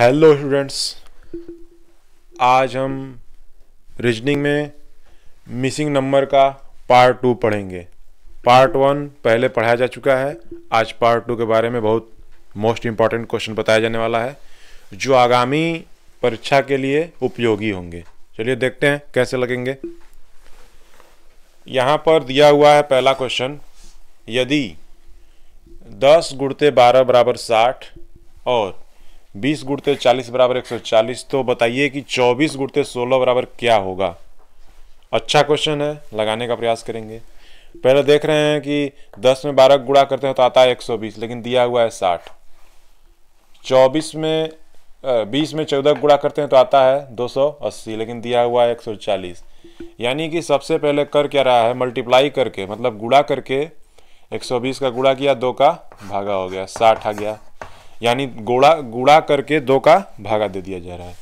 hello students आज हम reasoning में मिसिंग नंबर का पार्ट टू पढ़ेंगे पार्ट वन पहले पढ़ाया जा चुका है आज पार्ट टू के बारे में बहुत मोस्ट इम्पॉर्टेंट क्वेश्चन बताया जाने वाला है जो आगामी परीक्षा के लिए उपयोगी होंगे चलिए देखते हैं कैसे लगेंगे यहाँ पर दिया हुआ है पहला क्वेश्चन यदि दस गुड़ते बारह बराबर साठ और बीस गुड़ते चालीस बराबर एक सौ चालीस तो बताइए कि चौबीस गुड़ते सोलह बराबर क्या होगा अच्छा क्वेश्चन है लगाने का प्रयास करेंगे पहले देख रहे हैं कि दस में बारह गुड़ा करते हैं तो आता है एक सौ बीस लेकिन दिया हुआ है साठ चौबीस में बीस में चौदह गुड़ा करते हैं तो आता है दो सौ अस्सी लेकिन दिया हुआ है एक सौ चालीस यानी कि सबसे पहले कर क्या रहा है मल्टीप्लाई करके मतलब गुड़ा करके एक सौ बीस का गुड़ा किया दो का भागा हो गया साठ आ गया यानी गोड़ा गुड़ा करके दो का भागा दे दिया जा रहा है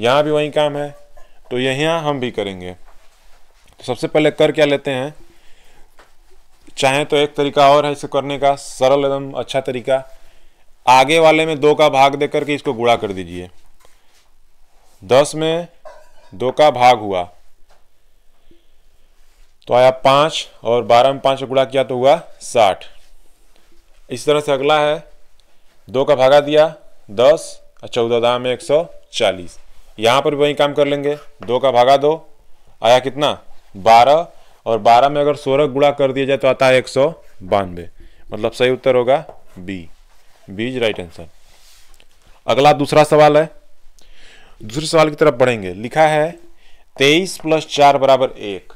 यहाँ भी वही काम है तो यहाँ हम भी करेंगे तो सबसे पहले कर क्या लेते हैं चाहे तो एक तरीका और है इसे करने का सरल एकदम अच्छा तरीका आगे वाले में दो का भाग दे करके इसको गुड़ा कर दीजिए दस में दो का भाग हुआ तो आया पाँच और बारह में पाँच गुड़ा किया तो हुआ साठ इस तरह से अगला है दो का भागा दिया दस और चौदह दाम में एक सौ चालीस यहाँ पर वही काम कर लेंगे दो का भागा दो आया कितना बारह और बारह में अगर सोलह गुणा कर दिया जाए तो आता है एक सौ बानवे मतलब सही उत्तर होगा B B is right answer अगला दूसरा सवाल है दूसरे सवाल की तरफ बढ़ेंगे लिखा है तेईस प्लस चार बराबर एक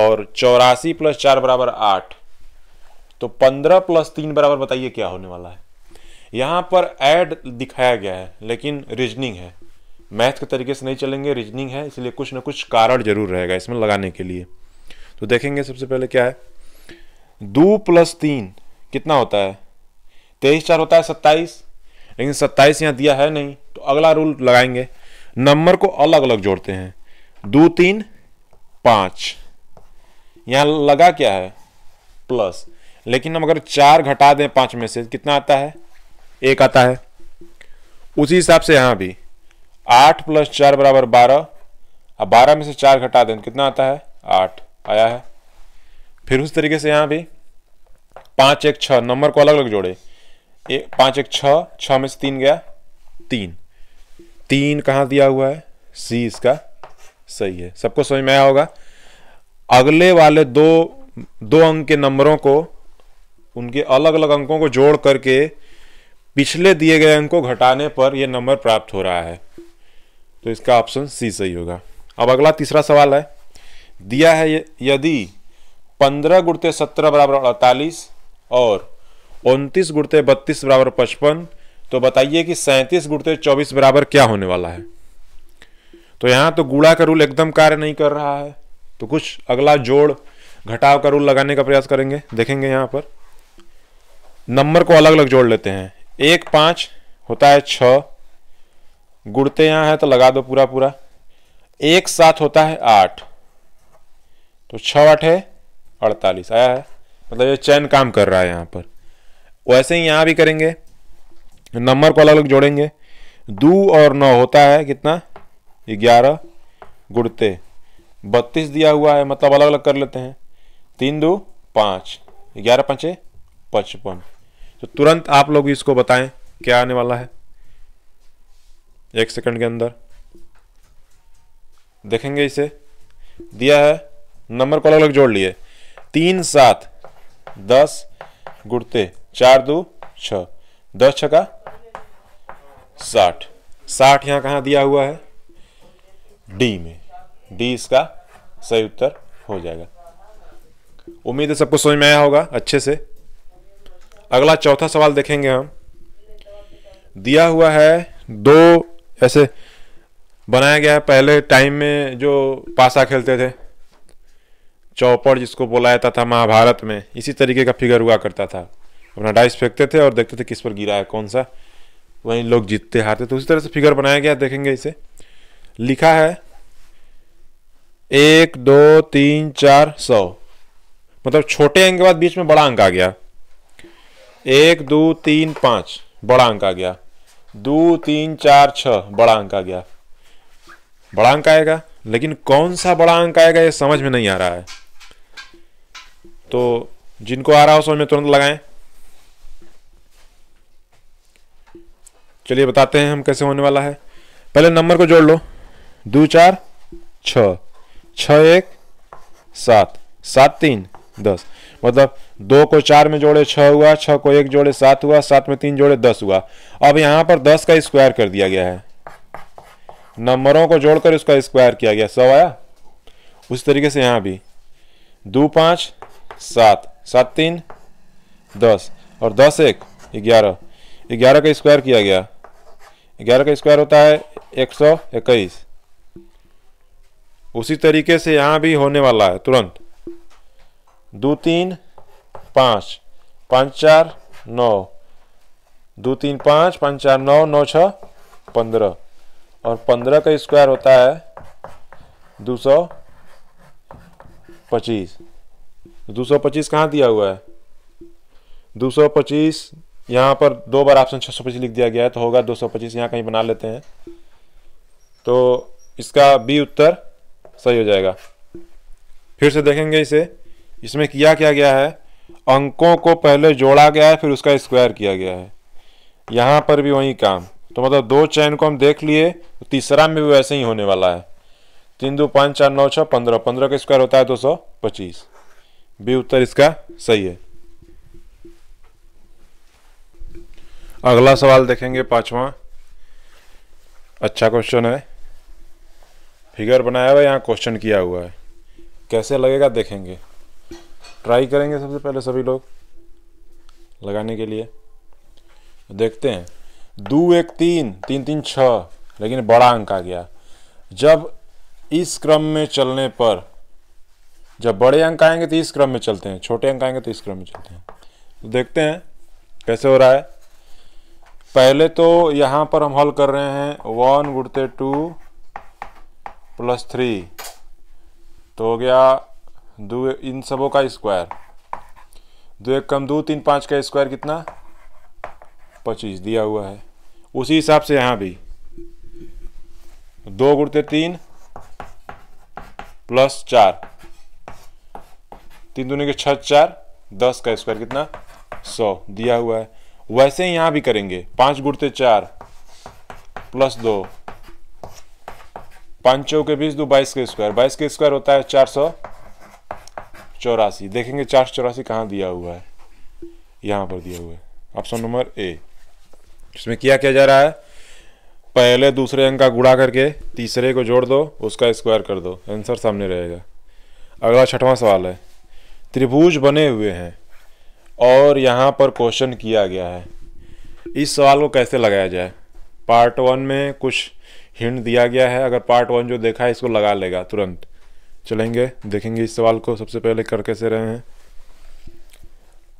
और चौरासी प्लस चार बराबर आठ तो पंद्रह प्लस तीन बराबर बताइए क्या होने वाला है यहाँ पर ऐड दिखाया गया है लेकिन रीजनिंग है मैथ के तरीके से नहीं चलेंगे रीजनिंग है इसलिए कुछ ना कुछ कारण जरूर रहेगा इसमें लगाने के लिए तो देखेंगे सबसे पहले क्या है दो प्लस तीन कितना होता है तेईस चार होता है सत्ताईस लेकिन सत्ताईस यहाँ दिया है नहीं तो अगला रूल लगाएंगे नंबर को अलग अलग जोड़ते हैं दो तीन पाँच यहाँ लगा क्या है प्लस लेकिन हम अगर चार घटा दें पाँच में से कितना आता है एक आता है उसी हिसाब से यहाँ भी आठ प्लस चार बराबर बारह अब बारह में से चार घटा दें तो कितना आता है आठ आया है फिर उस तरीके से यहाँ भी पाँच एक छः नंबर को अलग अलग जोड़े एक पाँच एक छः छः में से तीन गया तीन तीन कहाँ दिया हुआ है सी इसका सही है सबको समझ में आया होगा अगले वाले दो दो अंक के नंबरों को उनके अलग अलग अंकों को जोड़ करके पिछले दिए गए अंक को घटाने पर यह नंबर प्राप्त हो रहा है तो इसका ऑप्शन सी सही होगा अब अगला तीसरा सवाल है दिया है यदि पंद्रह गुड़ते सत्रह बराबर अड़तालीस और उनतीस गुड़ते बत्तीस बराबर पचपन तो बताइए कि सैंतीस गुड़ते चौबीस बराबर क्या होने वाला है तो यहाँ तो गुड़ा का रूल एकदम कार्य नहीं कर रहा है तो कुछ अगला जोड़ घटाव का रूल लगाने का प्रयास करेंगे देखेंगे यहाँ पर नंबर को अलग अलग जोड़ लेते हैं एक पाँच होता है छ गुड़ते यहाँ है तो लगा दो पूरा पूरा एक सात होता है आठ तो छ आठ है अड़तालीस आया है मतलब ये चैन काम कर रहा है यहाँ पर वैसे ही यहाँ भी करेंगे नंबर को अलग अलग जोड़ेंगे दो और नौ होता है कितना ग्यारह गुड़ते बत्तीस दिया हुआ है मतलब अलग अलग कर लेते हैं तीन दो पाँच ग्यारह पाँचे पचपन तो तुरंत आप लोग इसको बताएं क्या आने वाला है एक सेकंड के अंदर देखेंगे इसे दिया है नंबर को अलग अलग जोड़ लिए तीन सात दस गुड़ते चार दो छ दस छ का साठ साठ यहाँ कहाँ दिया हुआ है डी में डी इसका सही उत्तर हो जाएगा उम्मीद है सबको समझ में आया होगा अच्छे से अगला चौथा सवाल देखेंगे हम दिया हुआ है दो ऐसे बनाया गया है पहले टाइम में जो पासा खेलते थे चौपड़ जिसको बोला जाता था महाभारत में इसी तरीके का फिगर हुआ करता था अपना डाइस फेंकते थे और देखते थे किस पर गिरा है कौन सा वहीं लोग जीतते हारते तो उसी तरह से फिगर बनाया गया देखेंगे इसे लिखा है एक दो तीन चार सौ मतलब छोटे अंक के बाद बीच में बड़ा अंक आ गया एक दो तीन पाँच बड़ा अंक आ गया दो तीन चार छः बड़ा अंक आ गया बड़ा अंक आएगा लेकिन कौन सा बड़ा अंक आएगा ये समझ में नहीं आ रहा है तो जिनको आ रहा हो समझ में तुरंत लगाएं चलिए बताते हैं हम कैसे होने वाला है पहले नंबर को जोड़ लो दो चार छ छ एक सात सात तीन दस मतलब दो को चार में जोड़े छः हुआ छः को एक जोड़े सात हुआ सात में तीन जोड़े दस हुआ अब यहाँ पर दस का स्क्वायर कर दिया गया है नंबरों को जोड़कर उसका स्क्वायर किया गया सौ आया उस तरीके से यहाँ भी दो पाँच सात सात तीन दस और दस एक ग्यारह ग्यारह का स्क्वायर किया गया ग्यारह का स्क्वायर होता है एक सौ इक्कीस उसी तरीके से यहाँ भी होने वाला है तुरंत दो तीन पाँच पाँच चार नौ दो तीन पाँच पाँच चार नौ नौ छः पंद्रह और पंद्रह का स्क्वायर होता है दो सौ पच्चीस दो सौ पच्चीस कहाँ दिया हुआ है दो सौ पच्चीस यहाँ पर दो बार ऑप्शन छः सौ पच्चीस लिख दिया गया है तो होगा दो सौ पच्चीस यहाँ कहीं बना लेते हैं तो इसका बी उत्तर सही हो जाएगा फिर से देखेंगे इसे इसमें किया क्या गया है अंकों को पहले जोड़ा गया है फिर उसका स्क्वायर किया गया है यहाँ पर भी वही काम तो मतलब दो चैन को हम देख लिए तो तीसरा में भी वैसे ही होने वाला है तीन दो पाँच चार नौ छः पंद्रह पंद्रह का स्क्वायर होता है दो सौ पच्चीस भी उत्तर इसका सही है अगला सवाल देखेंगे पांचवा अच्छा क्वेश्चन है फिगर बनाया हुआ यहाँ क्वेश्चन किया हुआ है कैसे लगेगा देखेंगे ट्राई करेंगे सबसे पहले सभी लोग लगाने के लिए देखते हैं दो एक तीन तीन तीन छ लेकिन बड़ा अंक आ गया जब इस क्रम में चलने पर जब बड़े अंक आएंगे तो इस क्रम में चलते हैं छोटे अंक आएंगे तो इस क्रम में चलते हैं तो देखते हैं कैसे हो रहा है पहले तो यहाँ पर हम हल कर रहे हैं वन गुड़ते टू प्लस थ्री तो हो गया दो इन सबों का स्क्वायर दो एक कम दो तीन पाँच का स्क्वायर कितना पच्चीस दिया हुआ है उसी हिसाब से यहाँ भी दो गुड़ते तीन प्लस चार तीन दूने के छः चार दस का स्क्वायर कितना सौ दिया हुआ है वैसे ही यहाँ भी करेंगे पाँच गुड़ते चार प्लस दो पाँच चौके के बीस दो बाईस के स्क्वायर बाईस का स्क्वायर होता है चार सौ चौरासी देखेंगे चार सौ चौरासी कहाँ दिया हुआ है यहाँ पर दिया हुआ है ऑप्शन नंबर ए इसमें किया क्या जा रहा है पहले दूसरे अंक का गुड़ा करके तीसरे को जोड़ दो उसका स्क्वायर कर दो आंसर सामने रहेगा अगला छठवां सवाल है त्रिभुज बने हुए हैं और यहाँ पर क्वेश्चन किया गया है इस सवाल को कैसे लगाया जाए पार्ट वन में कुछ हिंट दिया गया है अगर पार्ट वन जो देखा है इसको लगा लेगा तुरंत चलेंगे देखेंगे इस सवाल को सबसे पहले कर कैसे रहे हैं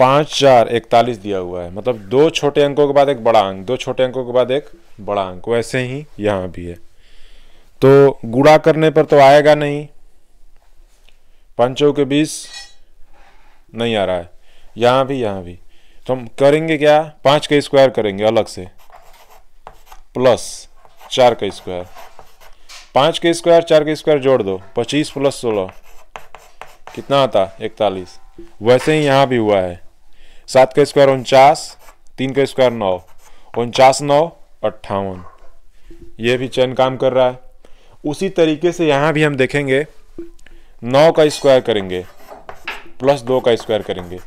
पाँच चार इकतालीस दिया हुआ है मतलब दो छोटे अंकों के बाद एक बड़ा अंक दो छोटे अंकों के बाद एक बड़ा अंक वैसे ही यहाँ भी है तो गुड़ा करने पर तो आएगा नहीं पंचों के बीस नहीं आ रहा है यहाँ भी यहाँ भी तो हम करेंगे क्या पाँच का स्क्वायर करेंगे अलग से प्लस चार का स्क्वायर पाँच के स्क्वायर चार के स्क्वायर जोड़ दो पच्चीस प्लस सोलह कितना आता इकतालीस वैसे ही यहाँ भी हुआ है सात का स्क्वायर उनचास तीन का स्क्वायर नौ उनचास नौ अट्ठावन ये भी चैन काम कर रहा है उसी तरीके से यहाँ भी हम देखेंगे नौ का स्क्वायर करेंगे प्लस दो का स्क्वायर करेंगे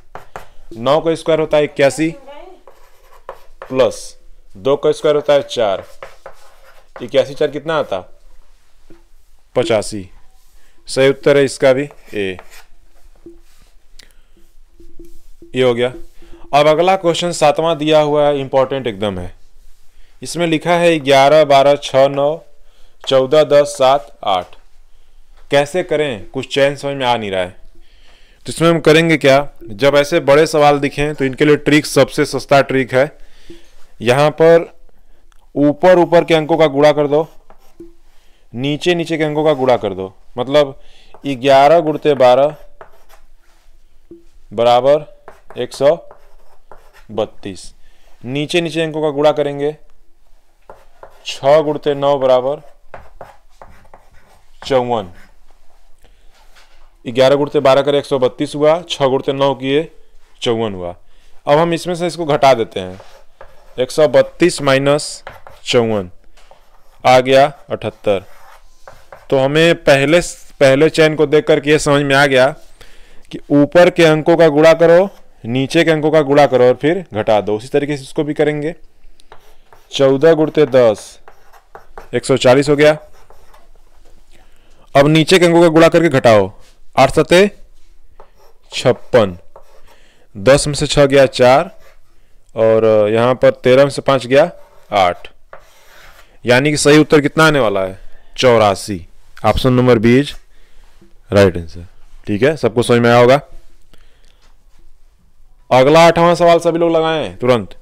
नौ का स्क्वायर होता है इक्यासी प्लस दो का स्क्वायर होता है चार इक्यासी चार कितना आता पचासी सही उत्तर है इसका भी ए ये हो गया अब अगला क्वेश्चन सातवां दिया हुआ है इंपॉर्टेंट एकदम है इसमें लिखा है ग्यारह बारह छ नौ चौदह दस सात आठ कैसे करें कुछ चैन समझ में आ नहीं रहा है तो इसमें हम करेंगे क्या जब ऐसे बड़े सवाल दिखें तो इनके लिए ट्रिक सबसे सस्ता ट्रिक है यहाँ पर ऊपर ऊपर के अंकों का गुड़ा कर दो नीचे नीचे के अंकों का गुड़ा कर दो मतलब ग्यारह गुड़ते बारह बराबर एक सौ बत्तीस नीचे नीचे अंकों का गुड़ा करेंगे छः गुड़ते नौ बराबर चौवन ग्यारह गुड़ते बारह कर एक सौ बत्तीस हुआ छः गुड़ते नौ किए चौवन हुआ अब हम इसमें से इसको घटा देते हैं एक सौ बत्तीस माइनस चौवन आ गया अठहत्तर तो हमें पहले पहले चैन को देख करके ये समझ में आ गया कि ऊपर के अंकों का गुणा करो नीचे के अंकों का गुणा करो और फिर घटा दो उसी तरीके से इसको भी करेंगे चौदह गुड़ते दस एक सौ चालीस हो गया अब नीचे के अंकों का गुणा करके घटाओ आठ सतह छप्पन दस में से छ गया चार और यहां पर तेरह में से पांच गया आठ यानी कि सही उत्तर कितना आने वाला है चौरासी option number B is right answer ठीक है सबको समझ में आया होगा अगला आठवां सवाल सभी लोग लगाएं तुरंत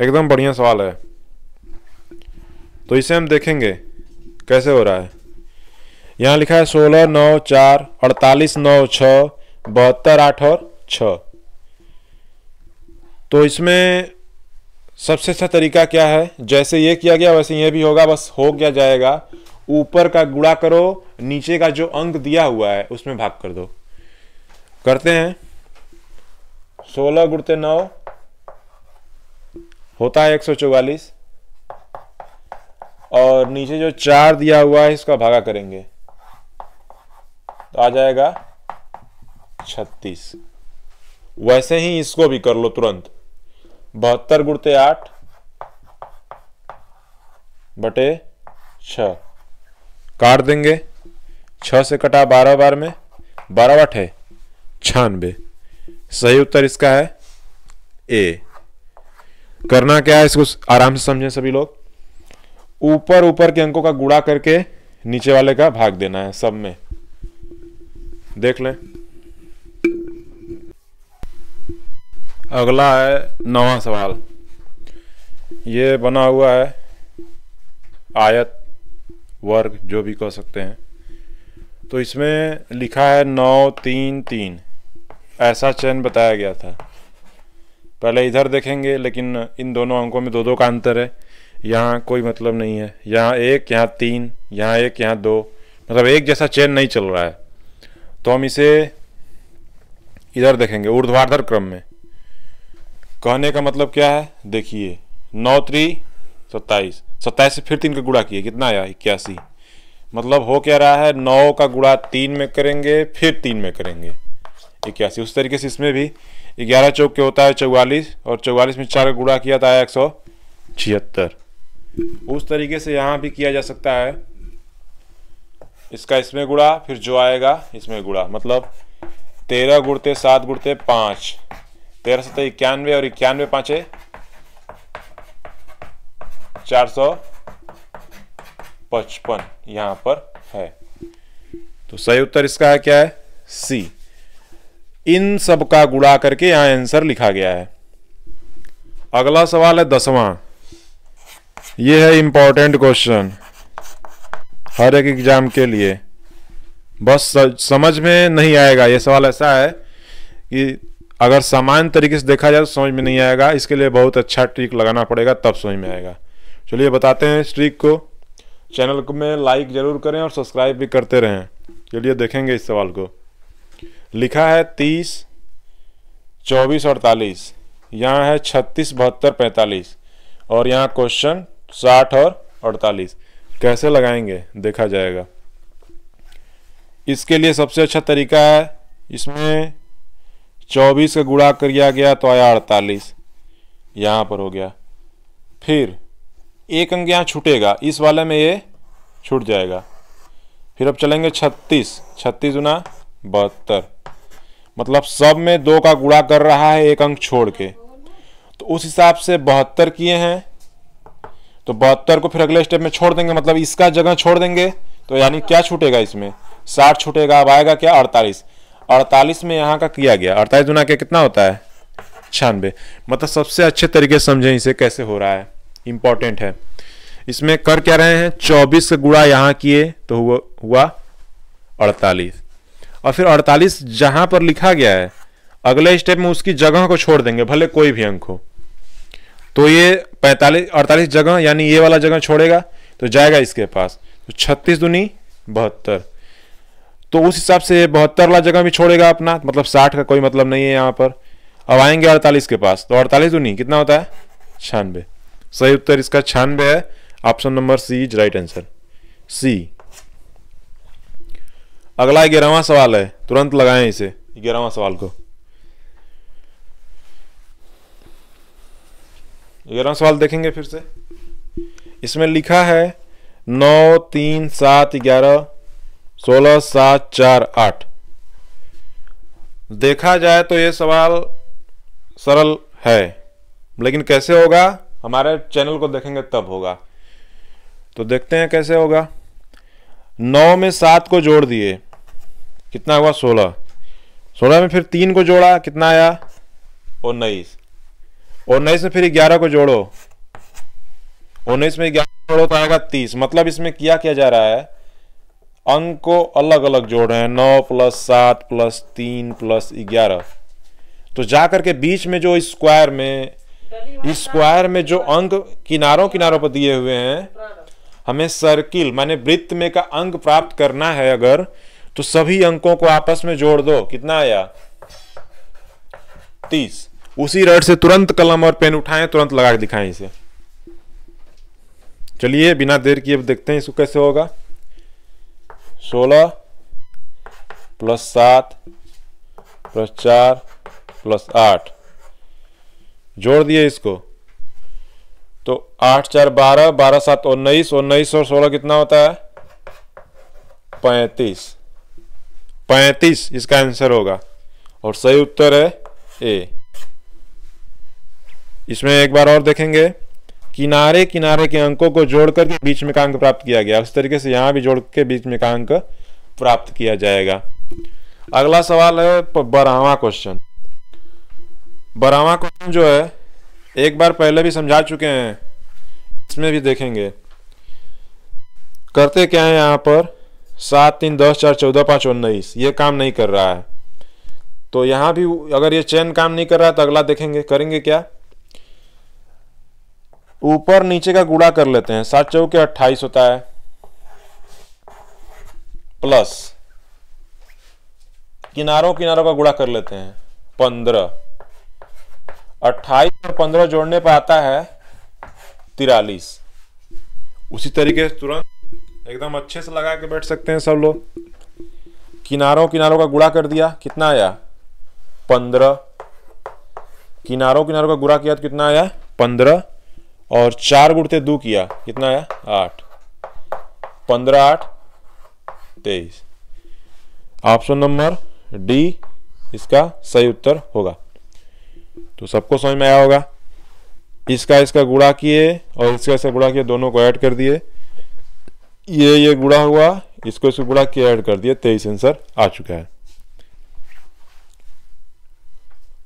एकदम बढ़िया सवाल है तो इसे हम देखेंगे कैसे हो रहा है यहां लिखा है सोलह नौ चार अड़तालीस नौ छ बहत्तर आठ और छ तो इसमें सबसे अच्छा तरीका क्या है जैसे ये किया गया वैसे ये भी होगा बस हो गया जाएगा ऊपर का गुड़ा करो नीचे का जो अंक दिया हुआ है उसमें भाग कर दो करते हैं सोलह गुड़ते नौ होता है एक सौ चौवालीस और नीचे जो चार दिया हुआ है इसका भागा करेंगे तो आ जाएगा छत्तीस वैसे ही इसको भी कर लो तुरंत बहत्तर गुड़ते आठ बटे छ काट देंगे छः से कटा बारह बार में बारह है छानबे सही उत्तर इसका है ए करना क्या है इसको आराम से समझें सभी लोग ऊपर ऊपर के अंकों का गुड़ा करके नीचे वाले का भाग देना है सब में देख लें अगला है नवा सवाल ये बना हुआ है आयत वर्ग जो भी कह सकते हैं तो इसमें लिखा है नौ तीन तीन ऐसा चयन बताया गया था पहले इधर देखेंगे लेकिन इन दोनों अंकों में दो दो का अंतर है यहाँ कोई मतलब नहीं है यहाँ एक यहाँ तीन यहाँ एक यहाँ दो मतलब एक जैसा चयन नहीं चल रहा है तो हम इसे इधर देखेंगे ऊर्ध्वाधर क्रम में कहने का मतलब क्या है देखिए नौ त्री सत्ताईस सत्ताईस से फिर तीन का गुड़ा किए कितना आया इक्यासी मतलब हो क्या रहा है नौ का गुड़ा तीन में करेंगे फिर तीन में करेंगे इक्यासी उस तरीके से इसमें भी ग्यारह चौक के होता है चौवालीस और चौवालीस में चार का गुड़ा किया था एक सौ छिहत्तर उस तरीके से यहाँ भी किया जा सकता है इसका इसमें गुड़ा फिर जो आएगा इसमें गुड़ा मतलब तेरह गुड़ते सात गुड़ते पाँच तेरह सत्तर इक्यानवे और इक्यानवे पांचे चार सौ पचपन यहां पर है तो सही उत्तर इसका है क्या है सी इन सब का गुड़ा करके यहां आंसर लिखा गया है अगला सवाल है दसवां यह है इंपॉर्टेंट क्वेश्चन हर एक एग्जाम के लिए बस समझ में नहीं आएगा यह सवाल ऐसा है कि अगर सामान्य तरीके से देखा जाए तो समझ में नहीं आएगा इसके लिए बहुत अच्छा ट्रिक लगाना पड़ेगा तब समझ में आएगा चलिए बताते हैं इस ट्रिक को चैनल को में लाइक ज़रूर करें और सब्सक्राइब भी करते रहें चलिए देखेंगे इस सवाल को लिखा है तीस चौबीस अड़तालीस यहाँ है छत्तीस बहत्तर पैंतालीस और यहाँ क्वेश्चन साठ और अड़तालीस कैसे लगाएंगे देखा जाएगा इसके लिए सबसे अच्छा तरीका है इसमें चौबीस का गुणा किया गया तो आया अड़तालीस यहाँ पर हो गया फिर एक अंक यहाँ छूटेगा इस वाले में ये छूट जाएगा फिर अब चलेंगे छत्तीस छत्तीस गुना बहत्तर मतलब सब में दो का गुणा कर रहा है एक अंक छोड़ के तो उस हिसाब से बहत्तर किए हैं तो बहत्तर को फिर अगले स्टेप में छोड़ देंगे मतलब इसका जगह छोड़ देंगे तो यानी क्या छूटेगा इसमें साठ छूटेगा अब आएगा क्या अड़तालीस अड़तालीस में यहाँ का किया गया अड़तालीस गुना के कितना होता है छियानवे मतलब सबसे अच्छे तरीके से समझें इसे कैसे हो रहा है इंपॉर्टेंट है इसमें कर क्या रहे हैं चौबीस गुड़ा यहाँ किए तो हुआ हुआ अड़तालीस और फिर अड़तालीस जहाँ पर लिखा गया है अगले स्टेप में उसकी जगह को छोड़ देंगे भले कोई भी अंक हो तो ये पैंतालीस अड़तालीस जगह यानी ये वाला जगह छोड़ेगा तो जाएगा इसके पास तो छत्तीस दुनी बहत्तर तो उस हिसाब से बहत्तर वाला जगह भी छोड़ेगा अपना मतलब साठ का कोई मतलब नहीं है यहाँ पर अब आएंगे अड़तालीस के पास तो अड़तालीस तो नहीं कितना होता है छियानवे सही उत्तर इसका छियानवे है option number C is right answer C अगला ग्यारहवा सवाल है तुरंत लगाए इसे ग्यारहवा सवाल को ग्यारहवा सवाल देखेंगे फिर से इसमें लिखा है नौ तीन सात ग्यारह सोलह सात चार आठ देखा जाए तो ये सवाल सरल है लेकिन कैसे होगा हमारे चैनल को देखेंगे तब होगा तो देखते हैं कैसे होगा नौ में सात को जोड़ दिए कितना हुआ सोलह सोलह में फिर तीन को जोड़ा कितना आया उन्नीस उन्नीस में फिर ग्यारह को जोड़ो उन्नीस में ग्यारह जोड़ो तो आएगा तीस मतलब इसमें क्या किया जा रहा है अंक को अलग अलग जोड़ रहे हैं नौ प्लस सात प्लस तीन प्लस ग्यारह तो जाकर के बीच में जो स्क्वायर में स्क्वायर में जो अंक किनारों किनारों पर दिए हुए हैं हमें सर्किल माने वृत्त में का अंक प्राप्त करना है अगर तो सभी अंकों को आपस में जोड़ दो कितना आया तीस उसी रड से तुरंत कलम और पेन उठाएं तुरंत लगा के दिखाएं इसे चलिए बिना देर किए देखते हैं इसको कैसे होगा सोलह प्लस सात प्लस चार प्लस आठ जोड़ दिए इसको तो आठ चार बारह बारह सात उन्नीस उन्नीस और सोलह कितना होता है पैंतीस पैंतीस इसका आंसर होगा और सही उत्तर है ए इसमें एक बार और देखेंगे किनारे किनारे के अंकों को जोड़ करके बीच में का अंक प्राप्त किया गया उस तरीके से यहाँ भी जोड़ के बीच में का अंक प्राप्त किया जाएगा अगला सवाल है बारहवा क्वेश्चन बारहवा क्वेश्चन जो है एक बार पहले भी समझा चुके हैं इसमें भी देखेंगे करते क्या है यहाँ पर सात तीन दस चार चौदह पाँच उन्नीस ये काम नहीं कर रहा है तो यहाँ भी अगर ये चैन काम नहीं कर रहा है तो अगला देखेंगे करेंगे क्या ऊपर नीचे का गुड़ा कर लेते हैं सात चौके अट्ठाईस होता है प्लस किनारों किनारों का गुड़ा कर लेते हैं पंद्रह अट्ठाईस और पंद्रह जोड़ने पर आता है तिरालीस उसी तरीके से तुरंत एकदम अच्छे से लगा के बैठ सकते हैं सब लोग किनारों किनारों का गुड़ा कर दिया कितना आया पंद्रह किनारों किनारों का गुड़ा किया तो कितना आया पंद्रह और चार गुड़ते दो किया कितना आया आठ पंद्रह आठ तेईस ऑप्शन नंबर डी इसका सही उत्तर होगा तो सबको समझ में आया होगा इसका इसका गुड़ा किए और इसका इसका गुड़ा किए दोनों को ऐड कर दिए ये ये गुड़ा हुआ इसको इसको गुड़ा किए ऐड कर दिए तेईस आंसर आ चुका है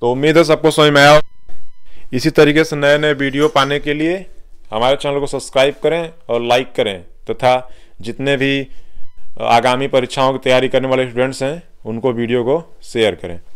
तो उम्मीद है सबको समझ में आया इसी तरीके से नए नए वीडियो पाने के लिए हमारे चैनल को सब्सक्राइब करें और लाइक करें तथा तो जितने भी आगामी परीक्षाओं की तैयारी करने वाले स्टूडेंट्स हैं उनको वीडियो को शेयर करें